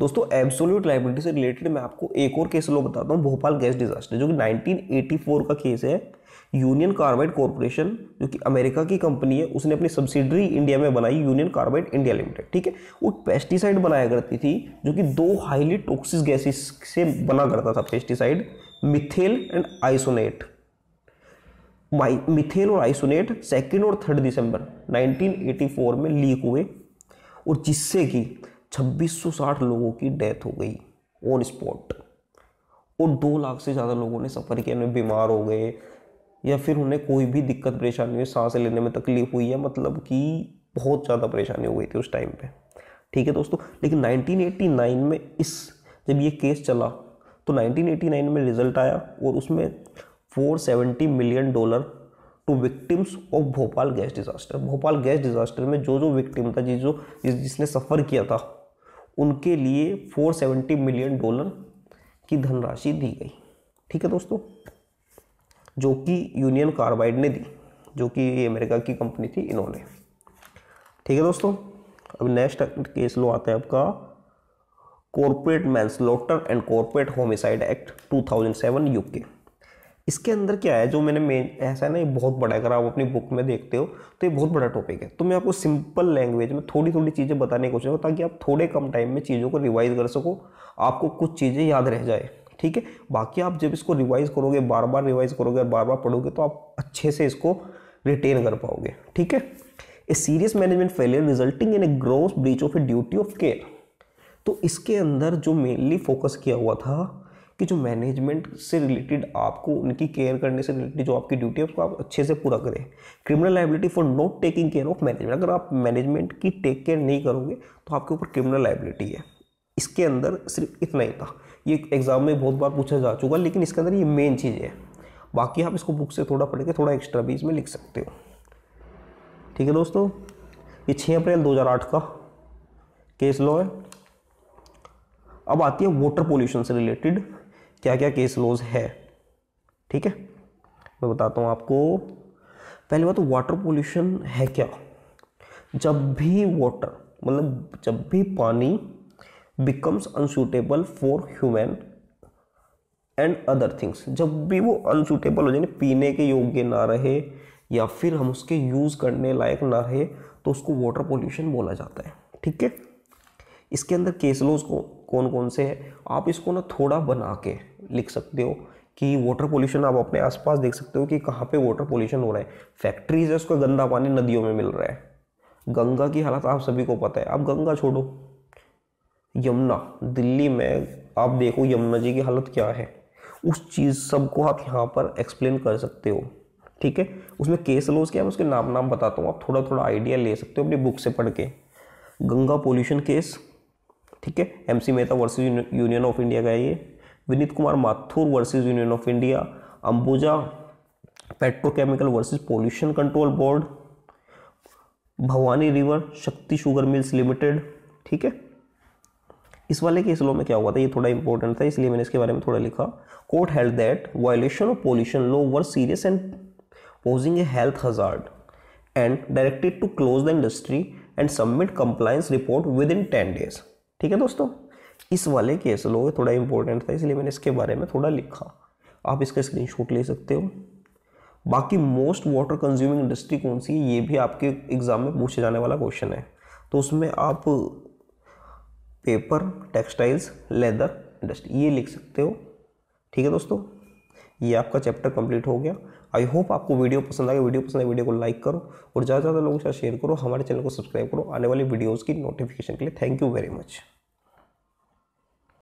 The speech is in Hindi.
दोस्तों एब्सोल्यूट लाइबिलिटी से रिलेटेड मैं आपको एक और केस लो बताता हूँ भोपाल गैस डिजास्टर जो कि 1984 का केस है यूनियन कार्बाइड कॉरपोरेशन जो कि अमेरिका की कंपनी है उसने अपनी सब्सिडरी इंडिया में बनाई यूनियन कार्बाइड इंडिया लिमिटेड ठीक है वो पेस्टिसाइड बनाया करती थी जो कि दो हाईली टॉक्सिस गैसेस से बना करता था pesticide methyl and isocyanate methyl और आइसोनेट सेकेंड और थर्ड दिसंबर 1984 में लीक हुए और जिससे कि 2660 लोगों की डेथ हो गई ऑन स्पॉट और दो लाख से ज़्यादा लोगों ने सफ़र किया उन्हें बीमार हो गए या फिर उन्हें कोई भी दिक्कत परेशानी हुई सांस लेने में तकलीफ हुई है मतलब कि बहुत ज़्यादा परेशानी हो गई थी उस टाइम पे ठीक है दोस्तों लेकिन 1989 में इस जब ये केस चला तो 1989 में रिजल्ट आया और उसमें 470 million dollar to victims of Bhopal gas disaster Bhopal gas disaster में जो जो विक्टिम था जिस जो जिसने सफ़र किया था उनके लिए 470 मिलियन डॉलर की धनराशि दी गई ठीक है दोस्तों जो कि यूनियन कार्बाइड ने दी जो कि ये अमेरिका की कंपनी थी इन्होंने ठीक है दोस्तों अब नेक्स्ट केस लो आता है आपका corporate slaughter and corporate homicide act 2007 UK इसके अंदर क्या है जो मैंने मेन ऐसा है ना ये बहुत बड़ा है अगर आप अपनी बुक में देखते हो तो ये बहुत बड़ा टॉपिक है तो मैं आपको सिंपल लैंग्वेज में थोड़ी थोड़ी चीज़ें बताने की कोशिश करूँ ताकि आप थोड़े कम टाइम में चीज़ों को रिवाइज कर सको आपको कुछ चीज़ें याद रह जाए ठीक है बाकी आप जब इसको रिवाइज करोगे बार बार रिवाइज करोगे बार बार पढ़ोगे तो आप अच्छे से इसको रिटेन कर पाओगे ठीक है a serious management failure resulting in a gross breach of a duty of care तो इसके अंदर जो मेनली फोकस किया हुआ था कि जो मैनेजमेंट से रिलेटेड आपको उनकी केयर करने से रिलेटेड जो आपकी ड्यूटी है उसको आप अच्छे से पूरा करें criminal liability for not taking care of management अगर आप मैनेजमेंट की टेक केयर नहीं करोगे तो आपके ऊपर क्रिमिनल लाइबिलिटी है इसके अंदर सिर्फ इतना ही था ये एग्ज़ाम में बहुत बार पूछा जा चुका लेकिन इसके अंदर ये मेन चीज़ है बाकी आप इसको बुक से थोड़ा पढ़ के थोड़ा एक्स्ट्रा भी इसमें लिख सकते हो ठीक है दोस्तों ये छः अप्रैल दो का केस लॉ है अब आती है वाटर पोल्यूशन से रिलेटेड क्या क्या केस लॉज है ठीक है मैं बताता हूँ आपको पहली बात तो वाटर पोल्यूशन है क्या जब भी वाटर मतलब जब भी पानी becomes unsuitable for human and other things जब भी वो अनसूटेबल हो जाए पीने के योग्य ना रहे या फिर हम उसके यूज़ करने लायक ना रहे तो उसको वाटर पोल्यूशन बोला जाता है ठीक है इसके अंदर केस लॉज को कौन कौन से हैं आप इसको ना थोड़ा बना के लिख सकते हो कि वाटर पोल्यूशन आप अपने आसपास देख सकते हो कि कहाँ पे वाटर पोल्यूशन हो रहा है फैक्ट्रीज है उसका गंदा पानी नदियों में मिल रहा है गंगा की हालत आप सभी को पता है आप गंगा छोड़ो यमुना दिल्ली में आप देखो यमुना जी की हालत क्या है उस चीज़ सबको आप यहाँ पर एक्सप्लेन कर सकते हो ठीक है उसमें केस लॉज क्या है उसके नाम नाम बताता हूँ आप थोड़ा थोड़ा आइडिया ले सकते हो अपनी बुक से पढ़ के गंगा पोल्यूशन केस ठीक है MC Mehta versus Union of India का ये Vineet Kumar Mathur versus Union of India Ambuja petrochemical versus pollution control board Bhavani river Shakti sugar mills limited ठीक है इस वाले केस लॉ में क्या हुआ था ये थोड़ा इंपॉर्टेंट था इसलिए मैंने इसके बारे में थोड़ा लिखा court held that violation of pollution law were serious and posing a health hazard and directed to close the industry and submit compliance report within ten days ठीक है दोस्तों इस वाले केस लो थोड़ा इंपॉर्टेंट था इसलिए मैंने इसके बारे में थोड़ा लिखा आप इसका स्क्रीनशॉट ले सकते हो बाकी मोस्ट वाटर कंज्यूमिंग इंडस्ट्री कौन सी है ये भी आपके एग्ज़ाम में पूछे जाने वाला क्वेश्चन है तो उसमें आप पेपर टेक्सटाइल्स लेदर इंडस्ट्री ये लिख सकते हो ठीक है दोस्तों ये आपका चैप्टर कंप्लीट हो गया आई होप आपको वीडियो पसंद आएगा वीडियो पसंद आए वीडियो को लाइक करो और ज़्यादा से ज़्यादा लोगों के साथ शेयर करो हमारे चैनल को सब्सक्राइब करो आने वाली वीडियोज़ की नोटिफिकेशन के लिए थैंक यू वेरी मच